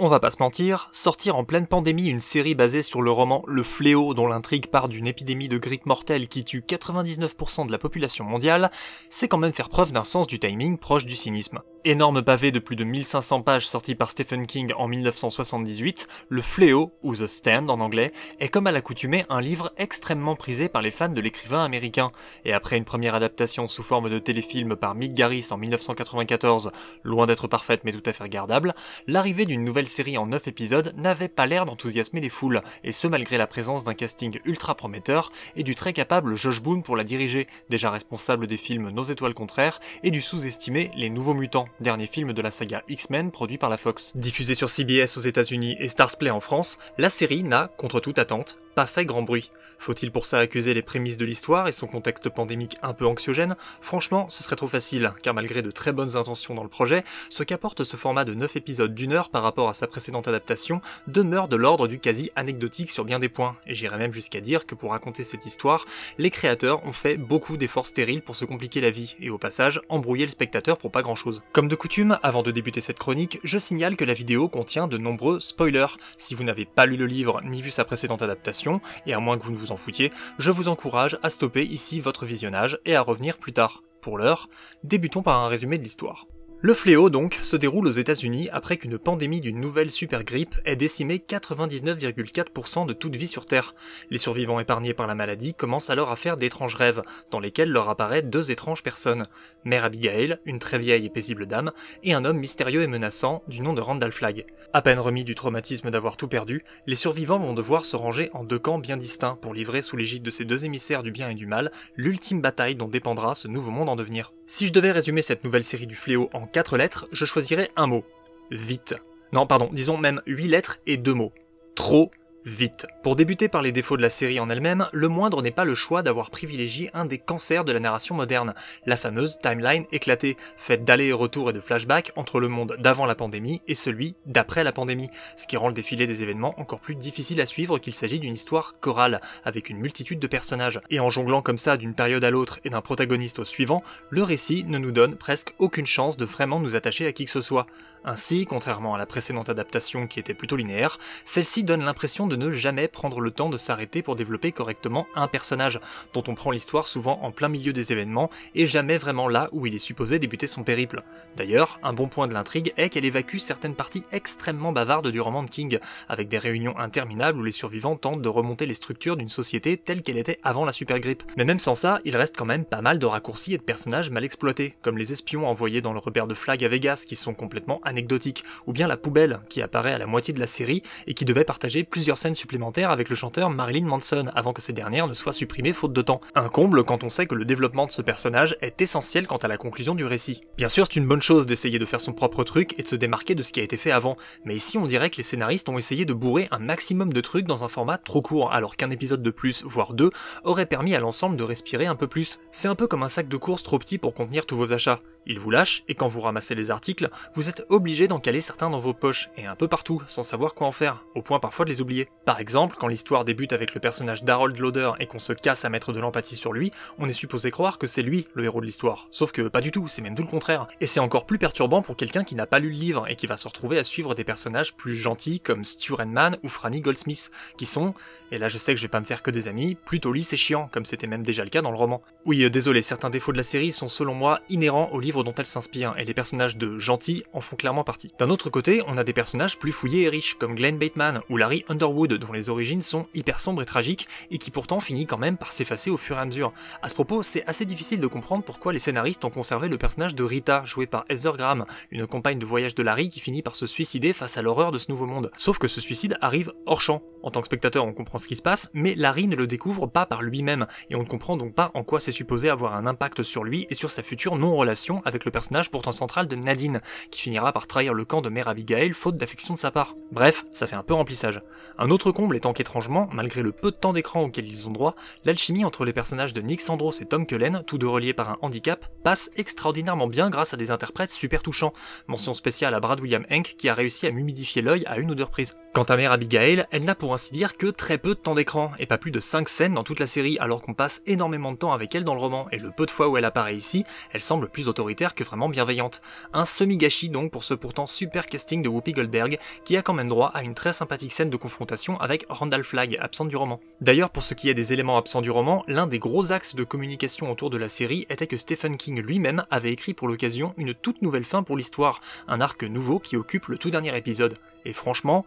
On va pas se mentir, sortir en pleine pandémie une série basée sur le roman Le Fléau dont l'intrigue part d'une épidémie de grippe mortelle qui tue 99% de la population mondiale, c'est quand même faire preuve d'un sens du timing proche du cynisme énorme pavé de plus de 1500 pages sorti par Stephen King en 1978, Le Fléau, ou The Stand en anglais, est comme à l'accoutumée un livre extrêmement prisé par les fans de l'écrivain américain, et après une première adaptation sous forme de téléfilm par Mick Garris en 1994, loin d'être parfaite mais tout à fait regardable, l'arrivée d'une nouvelle série en 9 épisodes n'avait pas l'air d'enthousiasmer les foules, et ce malgré la présence d'un casting ultra prometteur et du très capable Josh Boone pour la diriger, déjà responsable des films Nos étoiles contraires et du sous-estimé Les Nouveaux Mutants dernier film de la saga X-Men produit par la Fox. diffusé sur CBS aux États-Unis et Starsplay en France, la série n'a, contre toute attente, pas fait grand bruit. Faut-il pour ça accuser les prémices de l'histoire et son contexte pandémique un peu anxiogène Franchement, ce serait trop facile, car malgré de très bonnes intentions dans le projet, ce qu'apporte ce format de 9 épisodes d'une heure par rapport à sa précédente adaptation demeure de l'ordre du quasi anecdotique sur bien des points, et j'irais même jusqu'à dire que pour raconter cette histoire, les créateurs ont fait beaucoup d'efforts stériles pour se compliquer la vie, et au passage embrouiller le spectateur pour pas grand chose. Comme de coutume, avant de débuter cette chronique, je signale que la vidéo contient de nombreux spoilers. Si vous n'avez pas lu le livre ni vu sa précédente adaptation, et à moins que vous ne vous en foutiez, je vous encourage à stopper ici votre visionnage et à revenir plus tard. Pour l'heure, débutons par un résumé de l'histoire. Le fléau, donc, se déroule aux États-Unis après qu'une pandémie d'une nouvelle super grippe ait décimé 99,4% de toute vie sur Terre. Les survivants épargnés par la maladie commencent alors à faire d'étranges rêves, dans lesquels leur apparaissent deux étranges personnes. Mère Abigail, une très vieille et paisible dame, et un homme mystérieux et menaçant, du nom de Randall Flagg. À peine remis du traumatisme d'avoir tout perdu, les survivants vont devoir se ranger en deux camps bien distincts pour livrer sous l'égide de ces deux émissaires du bien et du mal l'ultime bataille dont dépendra ce nouveau monde en devenir. Si je devais résumer cette nouvelle série du fléau en 4 lettres, je choisirais un mot. Vite. Non, pardon, disons même 8 lettres et 2 mots. Trop vite. Pour débuter par les défauts de la série en elle-même, le moindre n'est pas le choix d'avoir privilégié un des cancers de la narration moderne, la fameuse timeline éclatée, faite d'aller-retour et de flashbacks entre le monde d'avant la pandémie et celui d'après la pandémie, ce qui rend le défilé des événements encore plus difficile à suivre qu'il s'agit d'une histoire chorale, avec une multitude de personnages. Et en jonglant comme ça d'une période à l'autre et d'un protagoniste au suivant, le récit ne nous donne presque aucune chance de vraiment nous attacher à qui que ce soit. Ainsi, contrairement à la précédente adaptation qui était plutôt linéaire, celle-ci donne l'impression de ne jamais prendre le temps de s'arrêter pour développer correctement un personnage, dont on prend l'histoire souvent en plein milieu des événements et jamais vraiment là où il est supposé débuter son périple. D'ailleurs, un bon point de l'intrigue est qu'elle évacue certaines parties extrêmement bavardes du roman de King, avec des réunions interminables où les survivants tentent de remonter les structures d'une société telle qu'elle était avant la super grippe. Mais même sans ça, il reste quand même pas mal de raccourcis et de personnages mal exploités, comme les espions envoyés dans le repère de Flag à Vegas qui sont complètement anecdotiques, ou bien la poubelle qui apparaît à la moitié de la série et qui devait partager plusieurs supplémentaire supplémentaires avec le chanteur Marilyn Manson avant que ces dernières ne soient supprimées faute de temps. Un comble quand on sait que le développement de ce personnage est essentiel quant à la conclusion du récit. Bien sûr, c'est une bonne chose d'essayer de faire son propre truc et de se démarquer de ce qui a été fait avant, mais ici on dirait que les scénaristes ont essayé de bourrer un maximum de trucs dans un format trop court, alors qu'un épisode de plus, voire deux, aurait permis à l'ensemble de respirer un peu plus. C'est un peu comme un sac de course trop petit pour contenir tous vos achats. Il vous lâche, et quand vous ramassez les articles, vous êtes obligé d'en caler certains dans vos poches, et un peu partout, sans savoir quoi en faire, au point parfois de les oublier. Par exemple, quand l'histoire débute avec le personnage d'Harold Lauder et qu'on se casse à mettre de l'empathie sur lui, on est supposé croire que c'est lui le héros de l'histoire. Sauf que pas du tout, c'est même tout le contraire. Et c'est encore plus perturbant pour quelqu'un qui n'a pas lu le livre et qui va se retrouver à suivre des personnages plus gentils comme Stu Renman ou Franny Goldsmith, qui sont, et là je sais que je vais pas me faire que des amis, plutôt lisses et chiants, comme c'était même déjà le cas dans le roman. Oui, euh, désolé, certains défauts de la série sont selon moi inhérents au livre dont elle s'inspire, et les personnages de gentils en font clairement partie. D'un autre côté, on a des personnages plus fouillés et riches, comme Glenn Bateman ou Larry Underwood dont les origines sont hyper sombres et tragiques, et qui pourtant finit quand même par s'effacer au fur et à mesure. À ce propos, c'est assez difficile de comprendre pourquoi les scénaristes ont conservé le personnage de Rita, joué par Heather Graham, une compagne de voyage de Larry qui finit par se suicider face à l'horreur de ce nouveau monde. Sauf que ce suicide arrive hors champ. En tant que spectateur, on comprend ce qui se passe, mais Larry ne le découvre pas par lui-même, et on ne comprend donc pas en quoi c'est supposé avoir un impact sur lui et sur sa future non-relation avec le personnage pourtant central de Nadine, qui finira par trahir le camp de Mère Abigail faute d'affection de sa part. Bref, ça fait un peu remplissage. Un L'autre comble étant qu'étrangement, malgré le peu de temps d'écran auquel ils ont droit, l'alchimie entre les personnages de Nick Sandros et Tom Cullen, tous deux reliés par un handicap, passe extraordinairement bien grâce à des interprètes super touchants. Mention spéciale à Brad William Henk qui a réussi à m'humidifier l'œil à une ou prise. Quant à Mère Abigail, elle n'a pour ainsi dire que très peu de temps d'écran, et pas plus de 5 scènes dans toute la série, alors qu'on passe énormément de temps avec elle dans le roman, et le peu de fois où elle apparaît ici, elle semble plus autoritaire que vraiment bienveillante. Un semi-gâchis donc pour ce pourtant super casting de Whoopi Goldberg, qui a quand même droit à une très sympathique scène de confrontation avec Randall Flagg, absente du roman. D'ailleurs, pour ce qui est des éléments absents du roman, l'un des gros axes de communication autour de la série était que Stephen King lui-même avait écrit pour l'occasion une toute nouvelle fin pour l'histoire, un arc nouveau qui occupe le tout dernier épisode. Et franchement,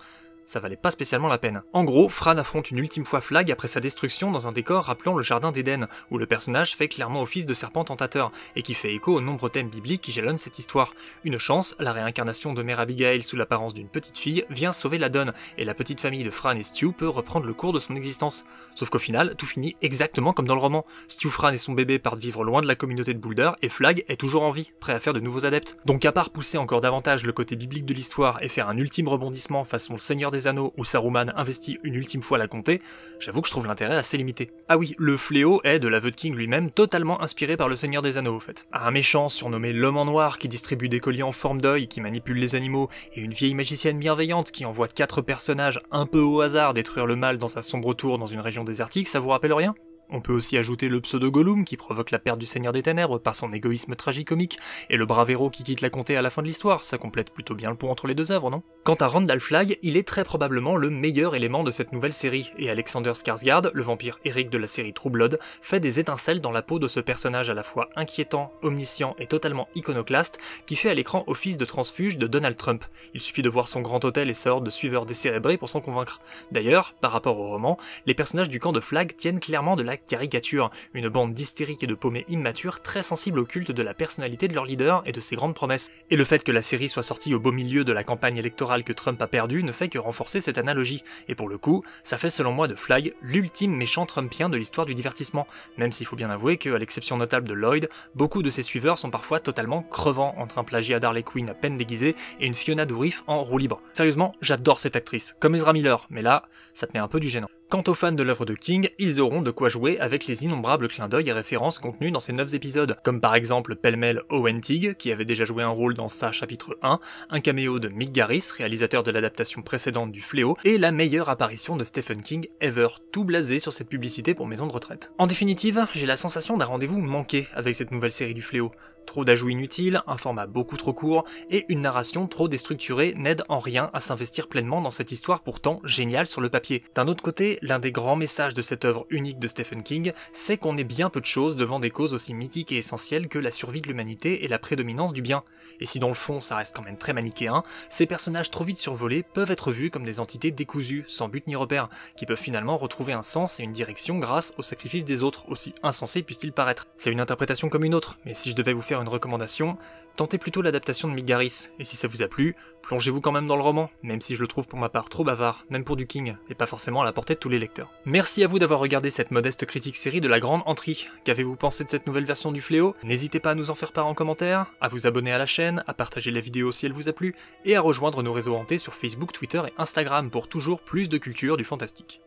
ça valait pas spécialement la peine. En gros, Fran affronte une ultime fois Flag après sa destruction dans un décor rappelant le jardin d'Éden, où le personnage fait clairement office de serpent tentateur, et qui fait écho aux nombreux thèmes bibliques qui jalonnent cette histoire. Une chance, la réincarnation de Mère Abigail sous l'apparence d'une petite fille vient sauver la donne, et la petite famille de Fran et Stu peut reprendre le cours de son existence. Sauf qu'au final, tout finit exactement comme dans le roman. Stu, Fran et son bébé partent vivre loin de la communauté de Boulder, et Flag est toujours en vie, prêt à faire de nouveaux adeptes. Donc à part pousser encore davantage le côté biblique de l'histoire et faire un ultime rebondissement façon le Seigneur des des Anneaux où Saruman investit une ultime fois la comté, j'avoue que je trouve l'intérêt assez limité. Ah oui, le fléau est, de l'aveu de King lui-même, totalement inspiré par le Seigneur des Anneaux au fait. Un méchant surnommé l'Homme en Noir qui distribue des colliers en forme d'œil, qui manipule les animaux, et une vieille magicienne bienveillante qui envoie quatre personnages un peu au hasard détruire le mal dans sa sombre tour dans une région désertique, ça vous rappelle rien on peut aussi ajouter le pseudo Gollum qui provoque la perte du Seigneur des Ténèbres par son égoïsme tragicomique, et le brave héros qui quitte la comté à la fin de l'histoire, ça complète plutôt bien le pont entre les deux œuvres, non Quant à Randall Flagg, il est très probablement le meilleur élément de cette nouvelle série, et Alexander Skarsgård, le vampire Eric de la série True Blood, fait des étincelles dans la peau de ce personnage à la fois inquiétant, omniscient et totalement iconoclaste, qui fait à l'écran office de transfuge de Donald Trump. Il suffit de voir son grand hôtel et sa horde de suiveurs décérébrés pour s'en convaincre. D'ailleurs, par rapport au roman, les personnages du camp de Flagg tiennent clairement de la caricature une bande d'hystériques et de paumés immatures très sensibles au culte de la personnalité de leur leader et de ses grandes promesses. Et le fait que la série soit sortie au beau milieu de la campagne électorale que Trump a perdue ne fait que renforcer cette analogie, et pour le coup, ça fait selon moi de Fly l'ultime méchant trumpien de l'histoire du divertissement, même s'il faut bien avouer que, à l'exception notable de Lloyd, beaucoup de ses suiveurs sont parfois totalement crevants entre un plagiat d'Harley Quinn à peine déguisé et une Fiona Dourif en roue libre. Sérieusement, j'adore cette actrice, comme Ezra Miller, mais là, ça te met un peu du gênant. Quant aux fans de l'œuvre de King, ils auront de quoi jouer avec les innombrables clins d'œil et références contenus dans ces 9 épisodes, comme par exemple pêle-mêle Owen qui avait déjà joué un rôle dans Sa chapitre 1, un caméo de Mick Garris, réalisateur de l'adaptation précédente du Fléau, et la meilleure apparition de Stephen King ever, tout blasé sur cette publicité pour maison de retraite. En définitive, j'ai la sensation d'un rendez-vous manqué avec cette nouvelle série du Fléau. Trop d'ajouts inutiles, un format beaucoup trop court et une narration trop déstructurée n'aident en rien à s'investir pleinement dans cette histoire pourtant géniale sur le papier. D'un autre côté, l'un des grands messages de cette œuvre unique de Stephen King, c'est qu'on est bien peu de choses devant des causes aussi mythiques et essentielles que la survie de l'humanité et la prédominance du bien. Et si dans le fond ça reste quand même très manichéen, ces personnages trop vite survolés peuvent être vus comme des entités décousues, sans but ni repère, qui peuvent finalement retrouver un sens et une direction grâce au sacrifice des autres, aussi insensés puisse-t-il paraître. C'est une interprétation comme une autre, mais si je devais vous faire une recommandation, tentez plutôt l'adaptation de Migaris, et si ça vous a plu, plongez-vous quand même dans le roman, même si je le trouve pour ma part trop bavard, même pour du King, et pas forcément à la portée de tous les lecteurs. Merci à vous d'avoir regardé cette modeste critique série de La Grande Entrée. Qu'avez-vous pensé de cette nouvelle version du Fléau N'hésitez pas à nous en faire part en commentaire, à vous abonner à la chaîne, à partager la vidéo si elle vous a plu, et à rejoindre nos réseaux hantés sur Facebook, Twitter et Instagram pour toujours plus de culture du fantastique.